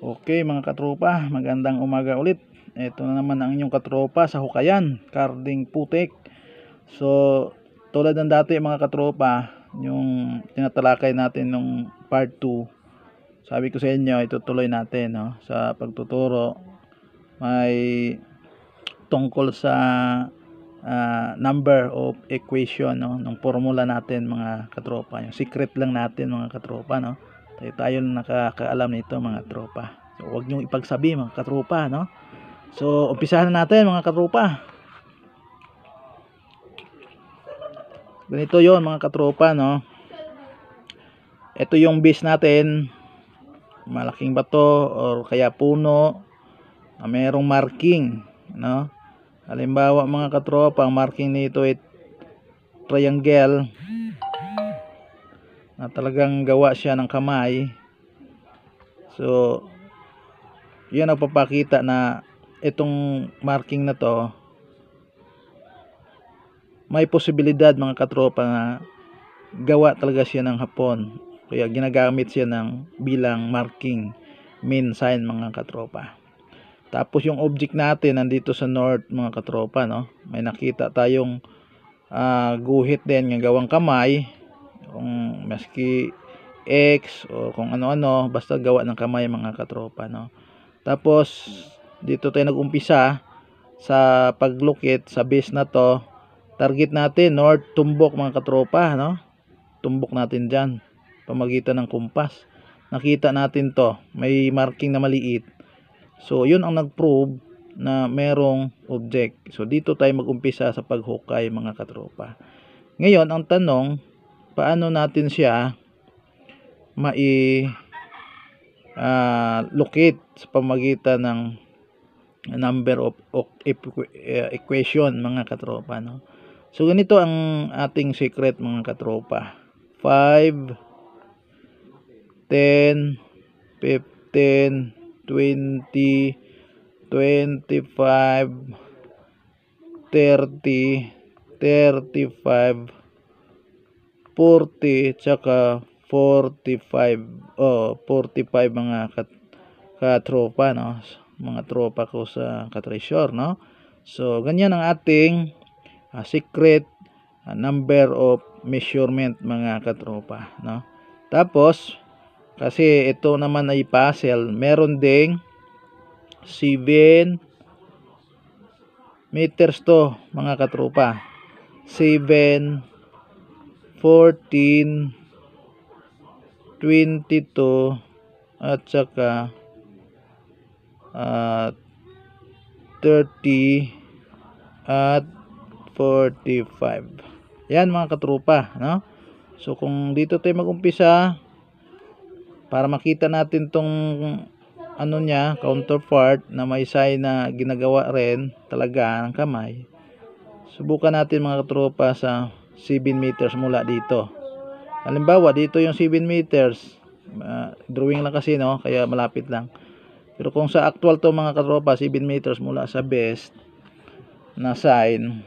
Okay mga katropa, magandang umaga ulit. Ito na naman ang inyong katropa sa Hukayan, Carding Putik. So, tulad ng dati mga katropa, yung tinatalakay natin nung part 2, sabi ko sa inyo, itutuloy natin no, sa pagtuturo. May tungkol sa uh, number of equation no, ng formula natin mga katropa. Yung secret lang natin mga katropa. No? Tayo tayo nakakaalam nito mga tropa. So, huwag niyong ipagsabi mga katropa, no? So, umpisahan na natin mga katropa. Ganito 'yon mga katropa, no? Ito yung base natin. Malaking bato or kaya puno na merong marking, no? Halimbawa mga katropa, ang marking nito ay triangle na talagang gawa siya ng kamay so yan ang papakita na itong marking na to may posibilidad mga katropa na gawa talaga siya ng hapon kaya ginagamit siya ng bilang marking main sign mga katropa tapos yung object natin nandito sa north mga katropa no may nakita tayong uh, guhit din ng gawang kamay kung maski X o kung ano-ano basta gawa ng kamay mga katropa no tapos dito tayo nag-umpisa sa paglukit sa base na to target natin north tumbok mga katropa no tumbok natin diyan pamagitan ng kumpas nakita natin to may marking na maliit so yun ang nag-prove na merong object so dito tayo mag-umpisa sa paghukay mga katropa ngayon ang tanong paano natin siya mai uh, locate sa pamagitan ng number of, of eh, equation mga katropa no so ganito ang ating secret mga katropa 5 10 15 20 25 30 35 40 tsaka 45 oh 45 mga kat katropa no mga tropa ko sa katresyor no so ganyan ang ating uh, secret uh, number of measurement mga katropa no tapos kasi ito naman ay puzzle meron ding 7 meters to mga katropa 7 14, 22, at saka uh, ah, 30 at 45. Yan mga katrupa, no? So kung dito tayo mag-umpisa, para makita natin tong ano niya, counterpart na may sign na ginagawa rin talaga ng kamay. Subukan natin mga katropa sa 7 meters mula dito halimbawa dito yung 7 meters uh, drawing lang kasi no kaya malapit lang pero kung sa actual to mga katropa 7 meters mula sa best na sign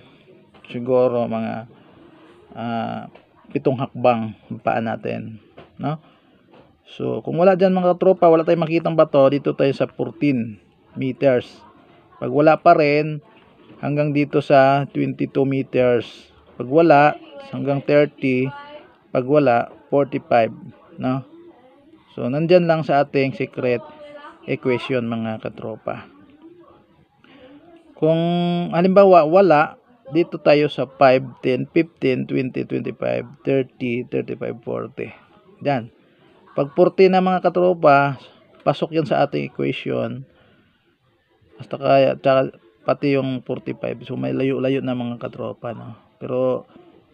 siguro mga uh, pitong hakbang paan natin no so kung wala dyan mga katropa wala tayong makitang bato dito tayo sa 14 meters pag wala pa rin hanggang dito sa 22 meters pag wala, hanggang 30. Pag wala, 45. No? So, nandyan lang sa ating secret equation mga katropa. Kung halimbawa wala, dito tayo sa 5, 10, 15, 20, 25, 30, 35, 40. Yan. Pag 40 na mga katropa, pasok yan sa ating equation. hasta kaya, tsaka, pati yung 45. So may layo-layo na mga katropa. No? Pero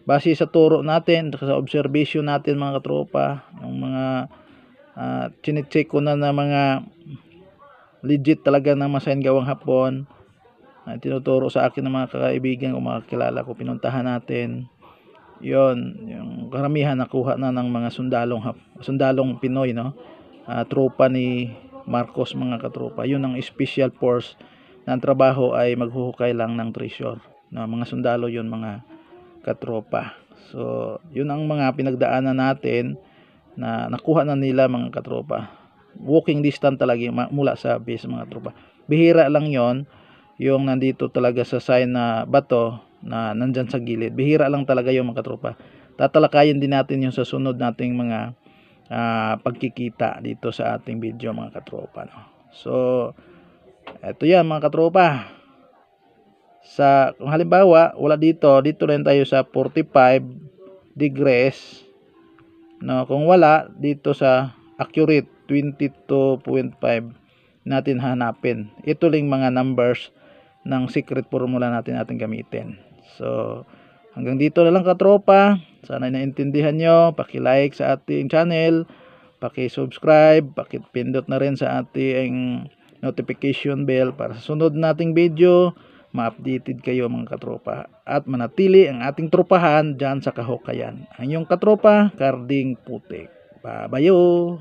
base sa turo natin, sa observation natin mga katropa, ng mga uh, chinecheck ko na na mga legit talaga ng masayan gawang hapon, uh, tinuturo sa akin ng mga kakaibigan o mga kilala ko, pinuntahan natin. yon yung karamihan nakuha na ng mga sundalong, hap, sundalong Pinoy, no? Uh, tropa ni Marcos mga katropa. Yun ang special force na ang trabaho ay maghuhukay lang ng treasure. No, mga sundalo yun mga katropa. So, yun ang mga pinagdaanan natin na nakuha na nila mga katropa. Walking distance talaga mula sa base mga tropa. Bihira lang yon yung nandito talaga sa sign na bato na nandyan sa gilid. Bihira lang talaga yung mga katropa. Tatalakayin din natin yung sa sunod nating mga uh, pagkikita dito sa ating video mga katropa. No? So, eto yan mga katropa sa kung halimbawa wala dito dito rin tayo sa 45 degrees no kung wala dito sa accurate 22.5 natin hanapin ito lang mga numbers ng secret formula natin natin gamitin so hanggang dito na lang katropa sana naintindihan nyo paki-like sa ating channel paki-subscribe paki-pindot na rin sa ating notification bell para sa sunod nating video ma-updated kayo mga katropa at manatili ang ating tropahan dyan sa Kahokayan. Ang iyong katropa, Karding Putik. Babayo!